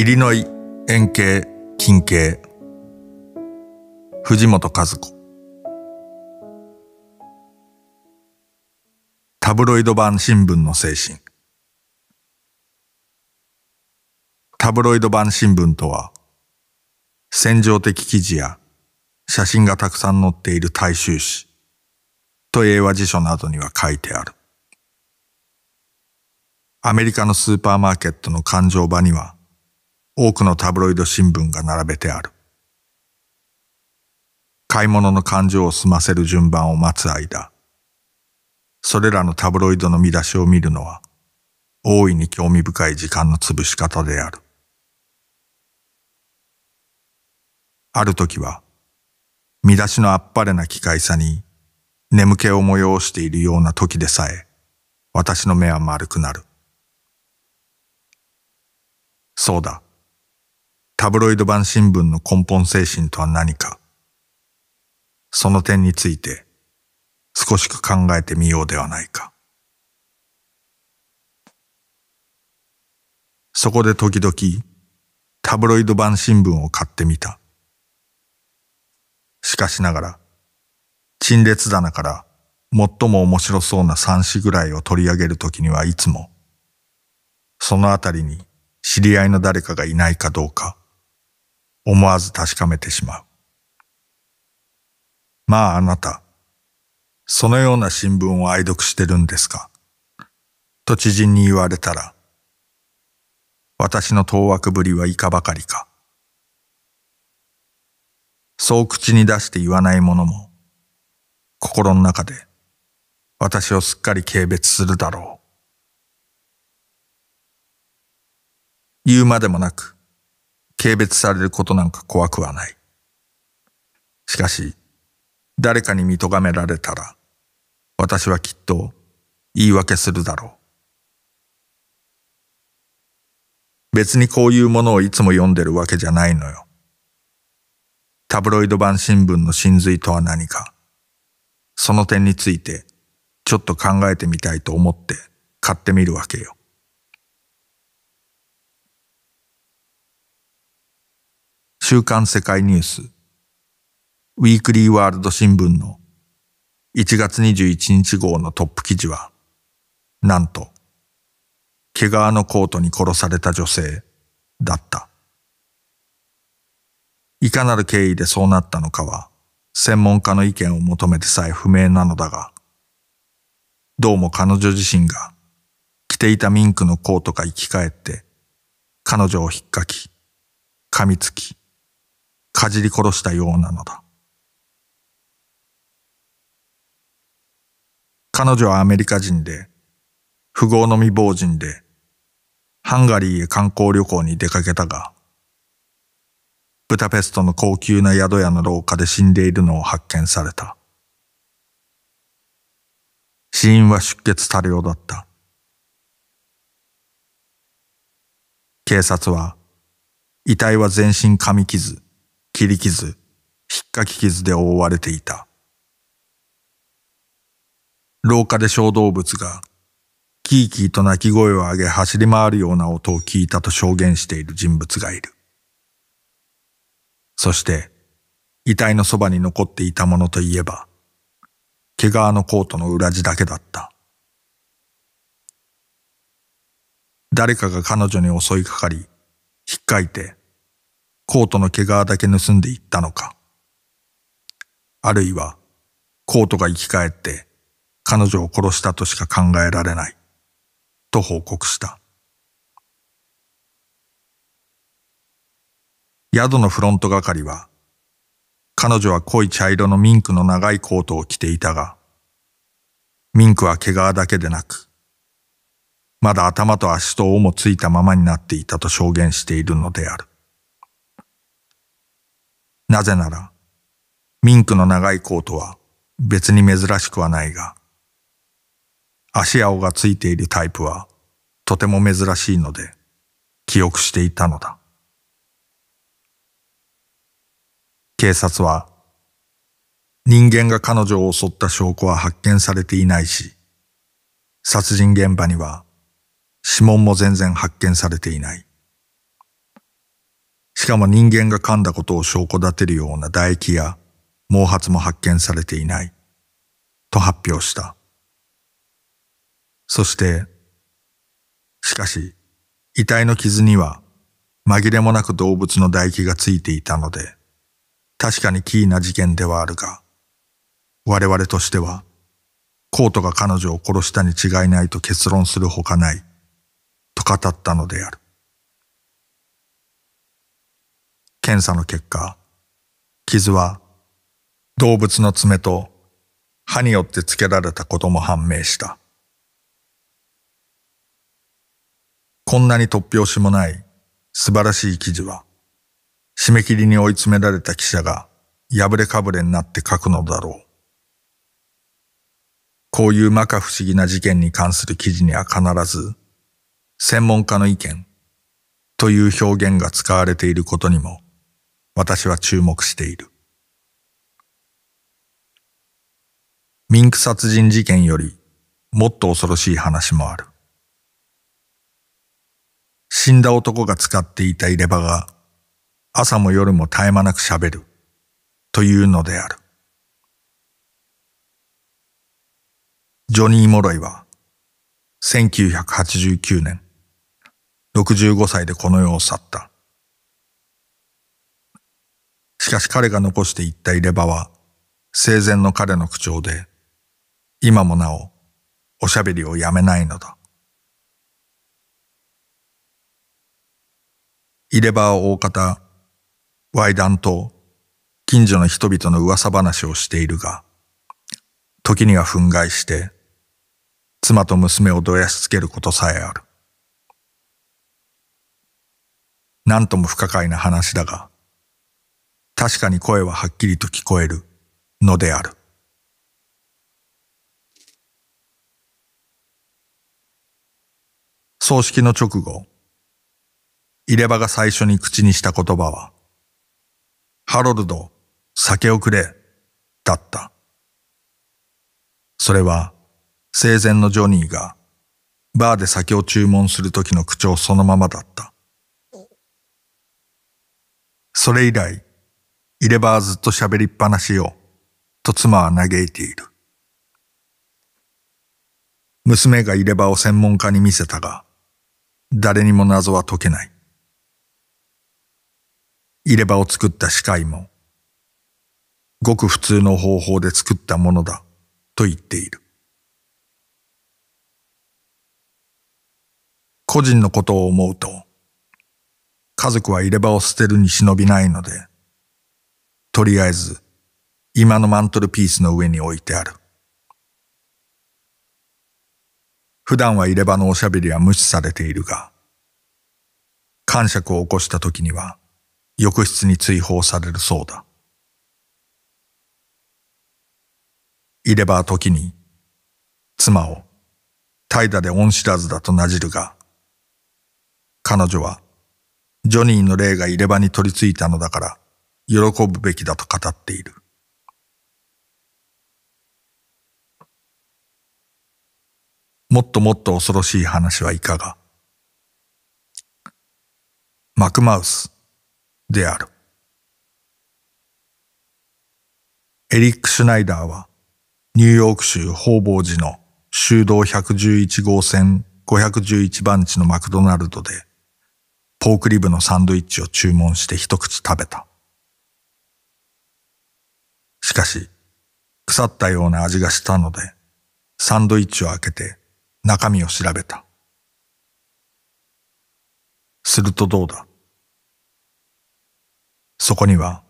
イリノイ、円形、近景。藤本和子。タブロイド版新聞の精神。タブロイド版新聞とは、戦場的記事や写真がたくさん載っている大衆紙と英和辞書などには書いてある。アメリカのスーパーマーケットの勘定場には多くのタブロイド新聞が並べてある。買い物の勘定を済ませる順番を待つ間、それらのタブロイドの見出しを見るのは、大いに興味深い時間の潰し方である。ある時は、見出しのあっぱれな機械さに、眠気を催しているような時でさえ、私の目は丸くなる。そうだ。タブロイド版新聞の根本精神とは何か、その点について少しく考えてみようではないか。そこで時々タブロイド版新聞を買ってみた。しかしながら、陳列棚から最も面白そうな三紙ぐらいを取り上げるときにはいつも、そのあたりに知り合いの誰かがいないかどうか、思わず確かめてしまう。まああなた、そのような新聞を愛読してるんですかと知人に言われたら、私の当惑ぶりはいかばかりか。そう口に出して言わないものも、心の中で私をすっかり軽蔑するだろう。言うまでもなく、軽蔑されることなんか怖くはない。しかし、誰かに見咎められたら、私はきっと言い訳するだろう。別にこういうものをいつも読んでるわけじゃないのよ。タブロイド版新聞の真髄とは何か、その点についてちょっと考えてみたいと思って買ってみるわけよ。週刊世界ニュース、ウィークリーワールド新聞の1月21日号のトップ記事は、なんと、毛皮のコートに殺された女性だった。いかなる経緯でそうなったのかは、専門家の意見を求めてさえ不明なのだが、どうも彼女自身が着ていたミンクのコートが生き返って、彼女を引っかき、噛みつき、かじり殺したようなのだ。彼女はアメリカ人で、富豪の未亡人で、ハンガリーへ観光旅行に出かけたが、ブタペストの高級な宿屋の廊下で死んでいるのを発見された。死因は出血多量だった。警察は、遺体は全身噛み傷、切り傷、ひっかき傷で覆われていた。廊下で小動物が、キーキーと鳴き声を上げ走り回るような音を聞いたと証言している人物がいる。そして、遺体のそばに残っていたものといえば、毛皮のコートの裏地だけだった。誰かが彼女に襲いかかり、引っかいてコートの毛皮だけ盗んでいったのか。あるいは、コートが生き返って彼女を殺したとしか考えられない。と報告した。宿のフロント係は、彼女は濃い茶色のミンクの長いコートを着ていたが、ミンクは毛皮だけでなく、まだ頭と足と尾もついたままになっていたと証言しているのである。なぜなら、ミンクの長いコートは別に珍しくはないが、足青がついているタイプはとても珍しいので、記憶していたのだ。警察は、人間が彼女を襲った証拠は発見されていないし、殺人現場には指紋も全然発見されていない。しかも人間が噛んだことを証拠立てるような唾液や毛髪も発見されていない。と発表した。そして、しかし、遺体の傷には紛れもなく動物の唾液がついていたので、確かにキーな事件ではあるが、我々としては、コートが彼女を殺したに違いないと結論するほかない、と語ったのである。検査の結果、傷は動物の爪と歯によってつけられたことも判明した。こんなに突拍子もない素晴らしい記事は、締め切りに追い詰められた記者が破れかぶれになって書くのだろう。こういう摩訶不思議な事件に関する記事には必ず、専門家の意見という表現が使われていることにも私は注目している。ミンク殺人事件よりもっと恐ろしい話もある。死んだ男が使っていた入れ歯が朝も夜も絶え間なく喋るというのである。ジョニー・モロイは1989年65歳でこの世を去った。しかし彼が残していった入れ歯は、生前の彼の口調で、今もなお、おしゃべりをやめないのだ。入れ歯は大方、ワイダンと近所の人々の噂話をしているが、時には憤慨して、妻と娘をどやしつけることさえある。何とも不可解な話だが、確かに声ははっきりと聞こえるのである。葬式の直後、入れ歯が最初に口にした言葉は、ハロルド、酒をくれ、だった。それは、生前のジョニーが、バーで酒を注文するときの口調そのままだった。それ以来、いればずっと喋りっぱなしよ、と妻は嘆いている。娘が入れ歯を専門家に見せたが、誰にも謎は解けない。入れ歯を作った歯科医も、ごく普通の方法で作ったものだ、と言っている。個人のことを思うと、家族は入れ歯を捨てるに忍びないので、とりあえず、今のマントルピースの上に置いてある。普段は入れ歯のおしゃべりは無視されているが、感触を起こした時には、浴室に追放されるそうだ。入れ歯は時に、妻を、怠惰で恩知らずだとなじるが、彼女は、ジョニーの霊が入れ歯に取り付いたのだから、喜ぶべきだと語っている。もっともっと恐ろしい話はいかが。マクマウスである。エリック・シュナイダーはニューヨーク州方々寺の修道111号線511番地のマクドナルドでポークリブのサンドイッチを注文して一口食べた。しかし、腐ったような味がしたので、サンドイッチを開けて中身を調べた。するとどうだそこには、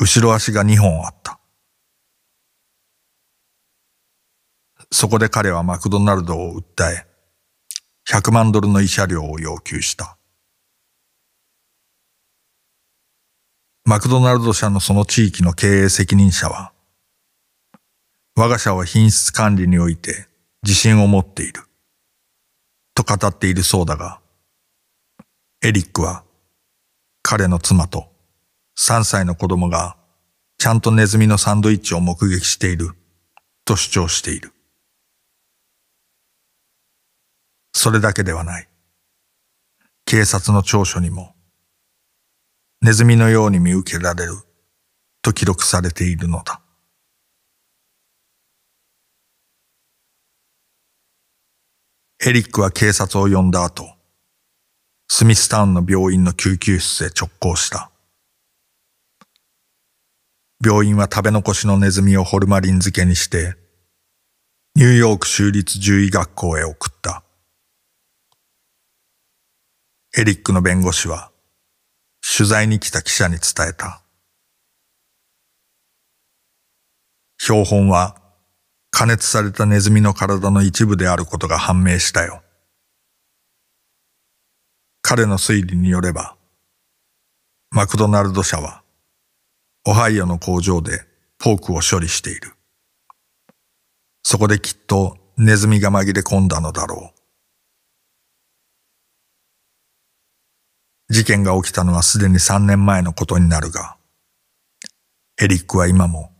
後ろ足が2本あった。そこで彼はマクドナルドを訴え、100万ドルの慰謝料を要求した。マクドナルド社のその地域の経営責任者は、我が社は品質管理において自信を持っている。と語っているそうだが、エリックは彼の妻と3歳の子供がちゃんとネズミのサンドイッチを目撃していると主張している。それだけではない。警察の調書にもネズミのように見受けられると記録されているのだ。エリックは警察を呼んだ後、スミスタウンの病院の救急室へ直行した。病院は食べ残しのネズミをホルマリン漬けにして、ニューヨーク州立獣医学校へ送った。エリックの弁護士は、取材に来た記者に伝えた。標本は加熱されたネズミの体の一部であることが判明したよ。彼の推理によれば、マクドナルド社は、オハイオの工場でポークを処理している。そこできっとネズミが紛れ込んだのだろう。事件が起きたのはすでに3年前のことになるが、エリックは今も、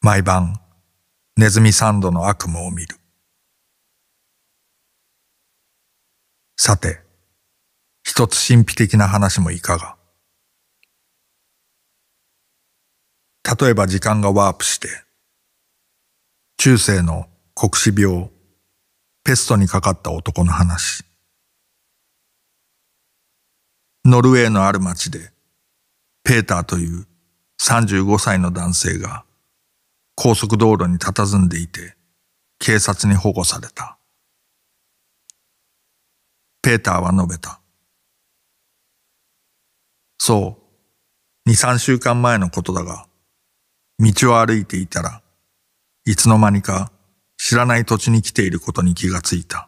毎晩、ネズミサンドの悪夢を見る。さて、一つ神秘的な話もいかが。例えば時間がワープして、中世の黒死病、ペストにかかった男の話。ノルウェーのある町で、ペーターという35歳の男性が高速道路に佇んでいて警察に保護された。ペーターは述べた。そう、2、3週間前のことだが、道を歩いていたらいつの間にか知らない土地に来ていることに気がついた。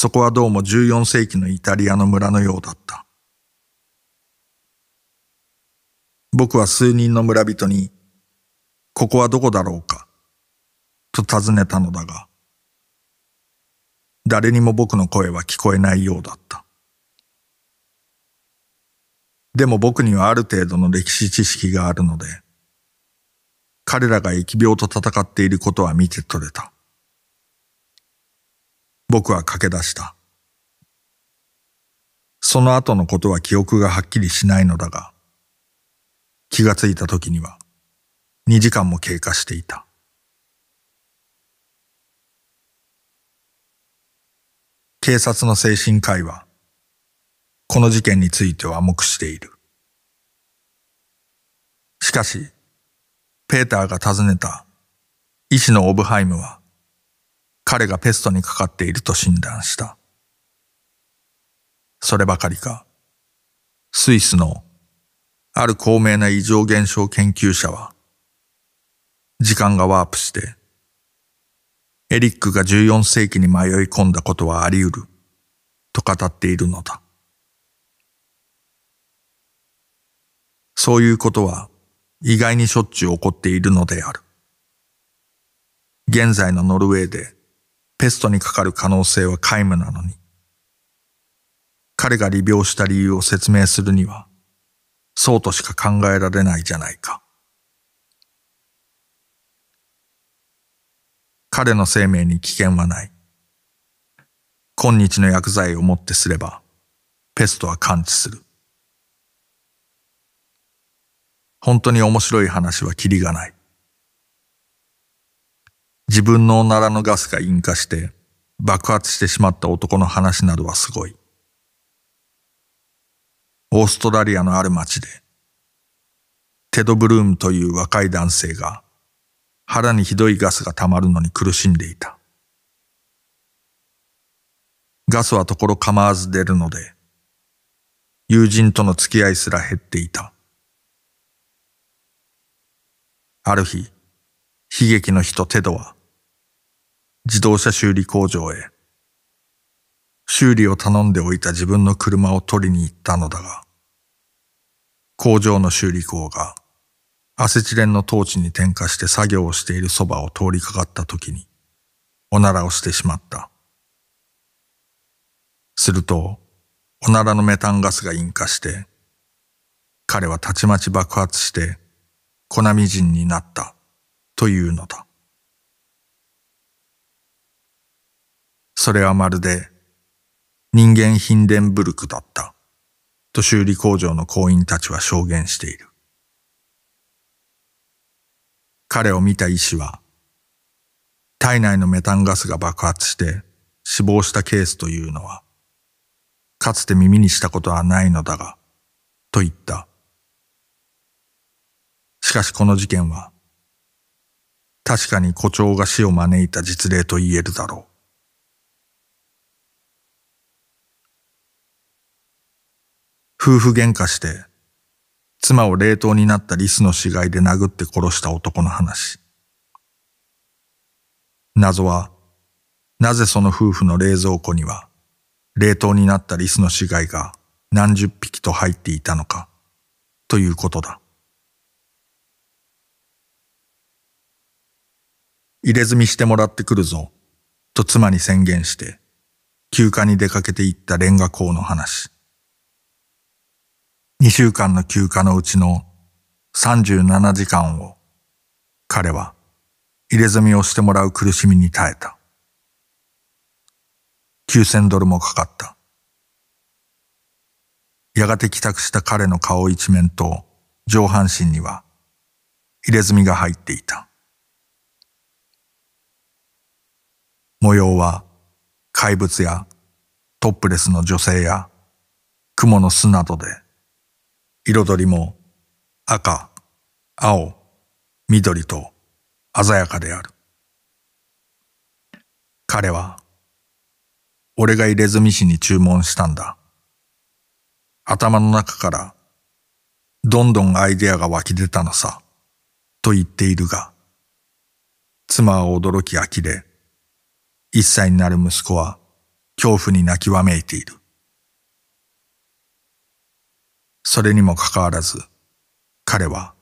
そこはどうも14世紀のイタリアの村のようだった。僕は数人の村人に、ここはどこだろうか、と尋ねたのだが、誰にも僕の声は聞こえないようだった。でも僕にはある程度の歴史知識があるので、彼らが疫病と戦っていることは見て取れた。僕は駆け出した。その後のことは記憶がはっきりしないのだが、気がついた時には2時間も経過していた。警察の精神科医は、この事件については黙している。しかし、ペーターが訪ねた医師のオブハイムは、彼がペストにかかっていると診断した。そればかりか、スイスのある高名な異常現象研究者は、時間がワープして、エリックが14世紀に迷い込んだことはあり得る、と語っているのだ。そういうことは意外にしょっちゅう起こっているのである。現在のノルウェーでペストにかかる可能性は皆無なのに。彼が利病した理由を説明するには、そうとしか考えられないじゃないか。彼の生命に危険はない。今日の薬剤をもってすれば、ペストは感知する。本当に面白い話はキリがない。自分のおならのガスが引火して爆発してしまった男の話などはすごい。オーストラリアのある町で、テド・ブルームという若い男性が腹にひどいガスが溜まるのに苦しんでいた。ガスはところ構わず出るので、友人との付き合いすら減っていた。ある日、悲劇の人テドは、自動車修理工場へ。修理を頼んでおいた自分の車を取りに行ったのだが、工場の修理工がアセチレンのトーチに点火して作業をしているそばを通りかかった時に、おならをしてしまった。すると、おならのメタンガスが引火して、彼はたちまち爆発して、粉みじんになった、というのだ。それはまるで、人間ヒンデンブルクだった、と修理工場の工員たちは証言している。彼を見た医師は、体内のメタンガスが爆発して死亡したケースというのは、かつて耳にしたことはないのだが、と言った。しかしこの事件は、確かに誇張が死を招いた実例と言えるだろう。夫婦喧嘩して、妻を冷凍になったリスの死骸で殴って殺した男の話。謎は、なぜその夫婦の冷蔵庫には、冷凍になったリスの死骸が何十匹と入っていたのか、ということだ。入れ墨してもらってくるぞ、と妻に宣言して、休暇に出かけていったレンガ工の話。2週間の休暇のうちの37時間を彼は入れ墨をしてもらう苦しみに耐えた。9000ドルもかかった。やがて帰宅した彼の顔一面と上半身には入れ墨が入っていた。模様は怪物やトップレスの女性や蜘蛛の巣などで彩りも赤、青、緑と鮮やかである。彼は、俺が入れ墨師に注文したんだ。頭の中から、どんどんアイデアが湧き出たのさ、と言っているが、妻は驚き呆れ、一歳になる息子は恐怖に泣きわめいている。それにもかかわらず、彼は、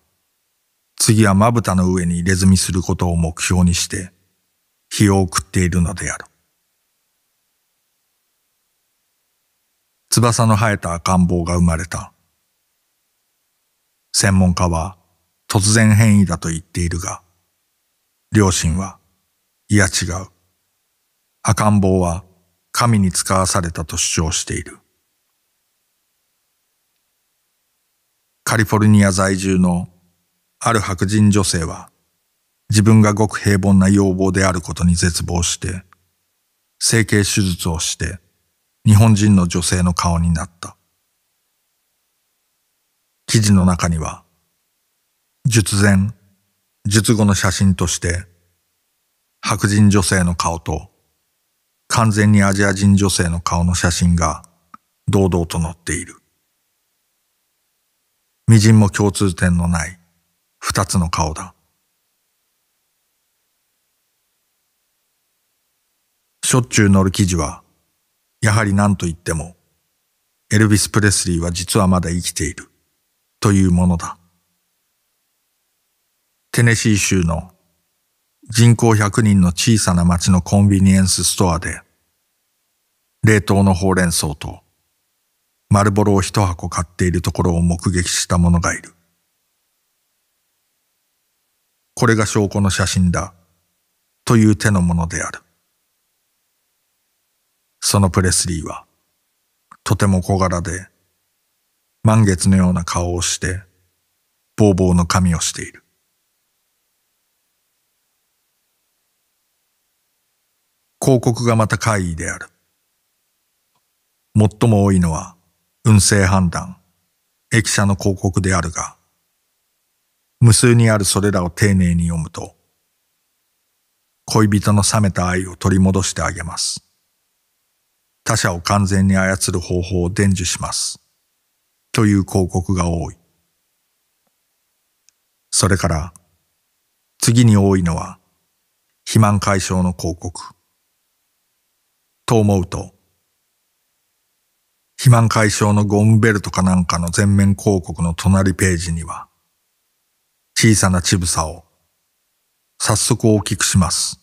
次はまぶたの上に入れ墨することを目標にして、日を送っているのである。翼の生えた赤ん坊が生まれた。専門家は突然変異だと言っているが、両親は、いや違う。赤ん坊は神に使わされたと主張している。カリフォルニア在住のある白人女性は自分がごく平凡な要望であることに絶望して整形手術をして日本人の女性の顔になった。記事の中には術前、術後の写真として白人女性の顔と完全にアジア人女性の顔の写真が堂々と載っている。微塵も共通点のない二つの顔だ。しょっちゅう載る記事は、やはり何と言っても、エルヴィス・プレスリーは実はまだ生きている、というものだ。テネシー州の人口100人の小さな町のコンビニエンスストアで、冷凍のほうれん草と丸ボロを一箱買っているところを目撃した者がいる。これが証拠の写真だ。という手のものである。そのプレスリーは、とても小柄で、満月のような顔をして、ぼうぼうの髪をしている。広告がまた怪異である。最も多いのは、運勢判断、駅舎の広告であるが、無数にあるそれらを丁寧に読むと、恋人の冷めた愛を取り戻してあげます。他者を完全に操る方法を伝授します。という広告が多い。それから、次に多いのは、肥満解消の広告。と思うと、肥満解消のゴムベルトかなんかの全面広告の隣ページには、小さな乳房を、早速大きくします、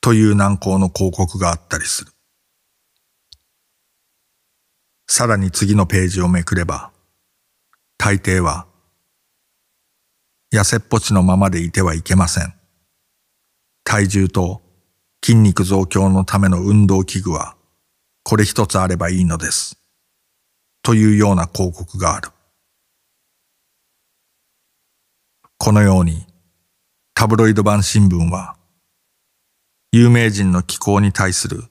という難航の広告があったりする。さらに次のページをめくれば、大抵は、痩せっぽちのままでいてはいけません。体重と筋肉増強のための運動器具は、これ一つあればいいのです。というような広告がある。このようにタブロイド版新聞は有名人の気候に対する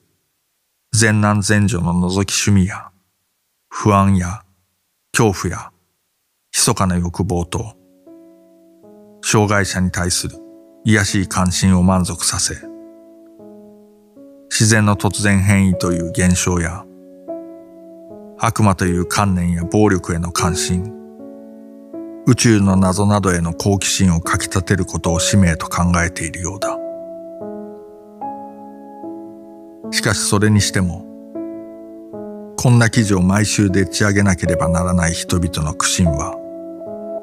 全難全女の覗き趣味や不安や恐怖や密かな欲望と障害者に対する癒しい関心を満足させ自然の突然変異という現象や悪魔という観念や暴力への関心、宇宙の謎などへの好奇心をかき立てることを使命と考えているようだ。しかしそれにしても、こんな記事を毎週でっち上げなければならない人々の苦心は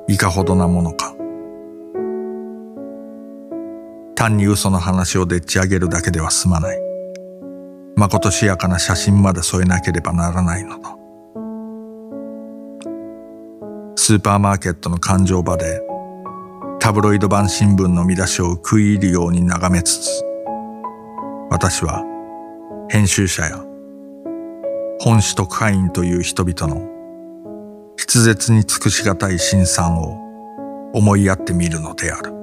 いかほどなものか。単に嘘の話をでっち上げるだけでは済まない。まことしやかな写真まで添えなければならないのだ。スーパーマーケットの勘定場で、タブロイド版新聞の見出しを食い入るように眺めつつ、私は編集者や本市特派員という人々の筆舌に尽くしがたい辛酸を思いやってみるのである。